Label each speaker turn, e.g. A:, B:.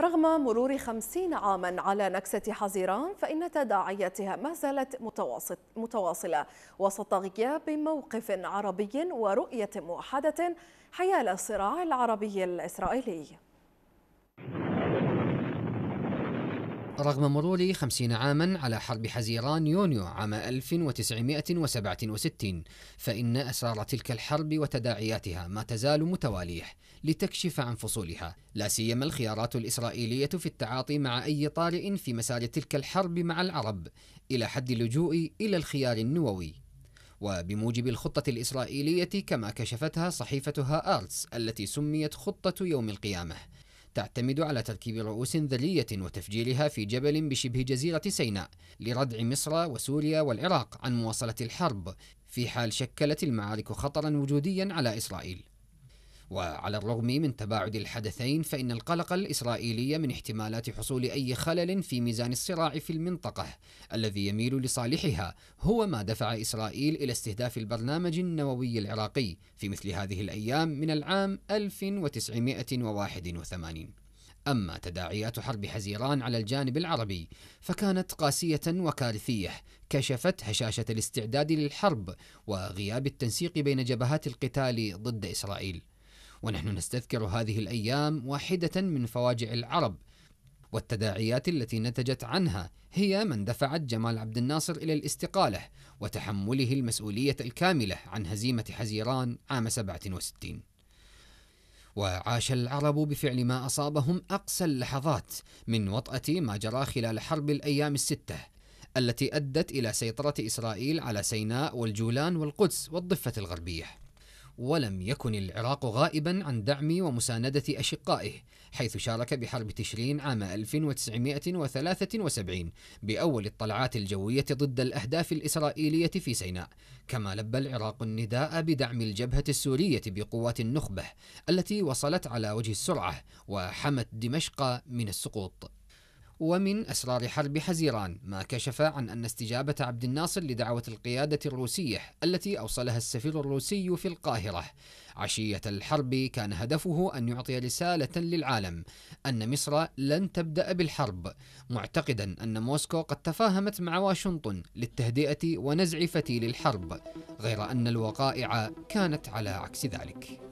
A: رغم مرور خمسين عاما على نكسة حزيران فإن تداعياتها ما زالت متواصلة وسط غياب موقف عربي ورؤية موحدة حيال الصراع العربي الإسرائيلي رغم مرور خمسين عاما على حرب حزيران يونيو عام 1967 فإن أسرار تلك الحرب وتداعياتها ما تزال متوالية لتكشف عن فصولها لا سيما الخيارات الإسرائيلية في التعاطي مع أي طارئ في مسار تلك الحرب مع العرب إلى حد اللجوء إلى الخيار النووي وبموجب الخطة الإسرائيلية كما كشفتها صحيفتها آرتس التي سميت خطة يوم القيامة تعتمد على تركيب رؤوس ذلية وتفجيرها في جبل بشبه جزيرة سيناء لردع مصر وسوريا والعراق عن مواصلة الحرب في حال شكلت المعارك خطرا وجوديا على إسرائيل وعلى الرغم من تباعد الحدثين فإن القلق الإسرائيلي من احتمالات حصول أي خلل في ميزان الصراع في المنطقة الذي يميل لصالحها هو ما دفع إسرائيل إلى استهداف البرنامج النووي العراقي في مثل هذه الأيام من العام 1981 أما تداعيات حرب حزيران على الجانب العربي فكانت قاسية وكارثية كشفت هشاشة الاستعداد للحرب وغياب التنسيق بين جبهات القتال ضد إسرائيل ونحن نستذكر هذه الايام واحده من فواجع العرب والتداعيات التي نتجت عنها هي من دفعت جمال عبد الناصر الى الاستقاله وتحمله المسؤوليه الكامله عن هزيمه حزيران عام 67 وعاش العرب بفعل ما اصابهم اقسى اللحظات من وطاه ما جرى خلال حرب الايام السته التي ادت الى سيطره اسرائيل على سيناء والجولان والقدس والضفه الغربيه ولم يكن العراق غائبا عن دعم ومساندة أشقائه حيث شارك بحرب تشرين عام 1973 بأول الطلعات الجوية ضد الأهداف الإسرائيلية في سيناء كما لبى العراق النداء بدعم الجبهة السورية بقوات النخبة التي وصلت على وجه السرعة وحمت دمشق من السقوط ومن أسرار حرب حزيران ما كشف عن أن استجابة عبد الناصر لدعوة القيادة الروسية التي أوصلها السفير الروسي في القاهرة عشية الحرب كان هدفه أن يعطي رسالة للعالم أن مصر لن تبدأ بالحرب معتقدا أن موسكو قد تفاهمت مع واشنطن للتهدئة ونزع فتيل الحرب غير أن الوقائع كانت على عكس ذلك